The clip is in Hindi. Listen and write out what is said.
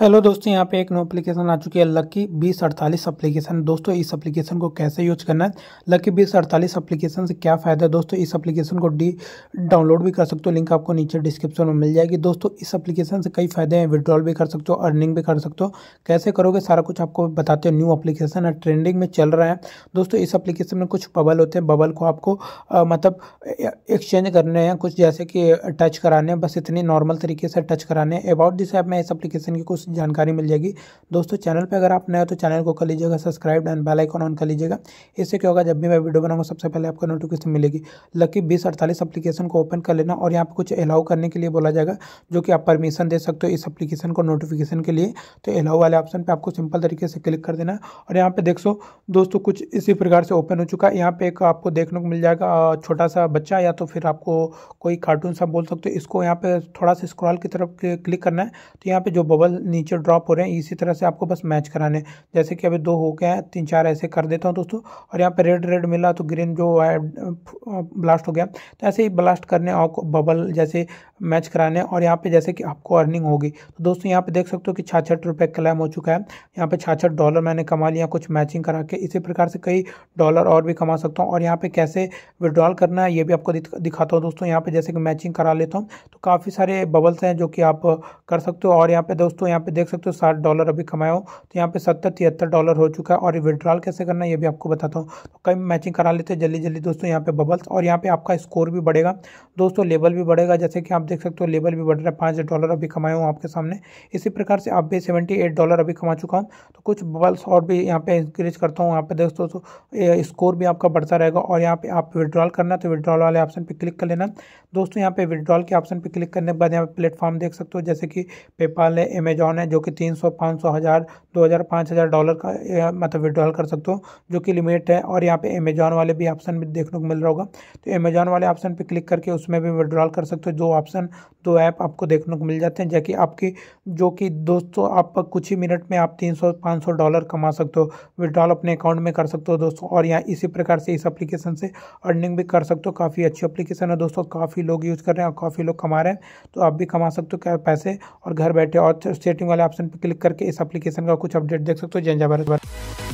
हेलो दोस्तों यहाँ पे एक नो एप्लीकेशन आ चुकी है लकी बीस अड़तालीस अप्लीकेशन दोस्तों इस एप्लीकेशन को कैसे यूज करना है लकी बीस अड़तालीस अप्लीकेशन से क्या फ़ायदा है दोस्तों इस एप्लीकेशन को डी डाउनलोड भी कर सकते हो लिंक आपको नीचे डिस्क्रिप्शन में मिल जाएगी दोस्तों इस एप्लीकेशन से कई फ़ायदे हैं विड्रॉल भी कर सकते हो अर्निंग भी कर सकते हो कैसे करोगे सारा कुछ आपको बताते हो न्यू अप्लीकेशन है ट्रेंडिंग में चल रहा है दोस्तों इस अप्लीकेशन में कुछ बबल होते हैं बबल को आपको मतलब एक्सचेंज करने हैं कुछ जैसे कि टच कराने हैं बस इतनी नॉर्मल तरीके से टच कराने हैं अबाउट दिस ऐप मैं इस अप्लीकेशन की कुछ जानकारी मिल जाएगी दोस्तों चैनल पर अगर आप नए हो तो चैनल को कर लीजिएगा subscribe and bell icon on कर लीजिएगा इससे क्या होगा जब भी मैं वीडियो बनाऊंगा सबसे पहले आपको नोटिफिकेशन मिलेगी लकी बीस अड़तालीस अपलीकेशन को ओपन कर लेना और यहाँ पर कुछ अलाउ करने के लिए बोला जाएगा जो कि आप परमिशन दे सकते हो इस अपलीकेशन को नोटिफिकेशन के लिए तो अलाउ वाले ऑप्शन पर आपको सिंपल तरीके से क्लिक कर देना और यहाँ पर देख सो दोस्तों कुछ इसी प्रकार से ओपन हो चुका है यहाँ पे एक आपको देखने को मिल जाएगा छोटा सा बच्चा या तो फिर आपको कोई कार्टून सा बोल सकते हो इसको यहाँ पे थोड़ा सा स्क्रॉल की तरफ क्लिक करना है तो यहाँ पे जो बबल नीचे ड्रॉप हो रहे हैं इसी तरह से आपको बस मैच कराने जैसे कि अभी दो हो गए हैं तीन चार ऐसे कर देता हूँ दोस्तों और यहाँ पर रेड रेड मिला तो ग्रीन जो है ब्लास्ट हो गया तो ऐसे ही ब्लास्ट करने और बबल जैसे मैच कराने और यहाँ पर जैसे कि आपको अर्निंग होगी तो दोस्तों यहाँ पर देख सकते हो कि छाछठ रुपये क्लेम हो चुका है यहाँ पर छाछठ डॉलर मैंने कमा लिया कुछ मैचिंग करा के इसी प्रकार से कई डॉलर और भी कमा सकता हूँ और यहाँ पर कैसे विड्रॉल करना है ये भी आपको दिखाता हूँ दोस्तों यहाँ पर जैसे कि मैचिंग करा लेता हूँ तो काफ़ी सारे बबल्स हैं जो कि आप कर सकते हो और यहाँ पे दोस्तों यहाँ पे देख सकते हो साठ डॉलर अभी कमाया हो तो यहाँ पे सत्तर तिहत्तर डॉलर हो चुका है और विड्रॉल कैसे करना है ये भी आपको बताता हूँ तो कई मैचिंग करा लेते हैं जल्दी जल्दी दोस्तों यहाँ पे बबल्स और यहाँ पे आपका स्कोर भी बढ़ेगा दोस्तों लेवल भी बढ़ेगा जैसे कि आप देख सकते हो लेवल भी बढ़ रहा है पाँच डॉलर अभी कमाया हूँ आपके सामने इसी प्रकार से आप भी सेवेंटी डॉलर अभी कमा चुका हूँ तो कुछ बबल्स और भी यहाँ पे इंक्रीज करता हूँ यहाँ पे दोस्तों स्कोर भी आपका बढ़ता रहेगा और यहाँ पे आप विड्रॉल करना तो विड्रॉल वाले ऑप्शन पर क्लिक कर लेना दोस्तों यहाँ पे विड्रॉल के ऑप्शन पर क्लिक करने के बाद यहाँ पे प्लेटफॉर्म देख सकते हो जैसे कि पेपाल है अमेजॉन अकाउंट है जो कि तीन सौ पाँच सौ हज़ार दो हज़ार पाँच हज़ार डॉलर का मतलब विड्रॉल कर सकते हो जो कि लिमिट है और यहाँ पे अमेजॉन वाले भी ऑप्शन भी देखने को मिल रहा होगा तो अमेजॉन वाले ऑप्शन पे क्लिक करके उसमें भी विड्रॉल कर सकते हो जो ऑप्शन दो ऐप आपको देखने को मिल जाते हैं जबकि आपकी जो कि दोस्तों आप कुछ ही मिनट में आप तीन सौ डॉलर कमा सकते हो विड्रॉल अपने अकाउंट में कर सकते हो दोस्तों और यहाँ इसी प्रकार से इस अप्लीकेशन से अर्निंग भी कर सकते हो काफ़ी अच्छी अप्लीकेशन है दोस्तों काफ़ी लोग यूज़ कर रहे हैं और काफ़ी लोग कमा रहे हैं तो आप भी कमा सकते हो क्या पैसे और घर बैठे और सेटिंग वाले ऑप्शन पर क्लिक करके इस एप्लीकेशन का कुछ अपडेट देख सकते हो जय जय भारत भारत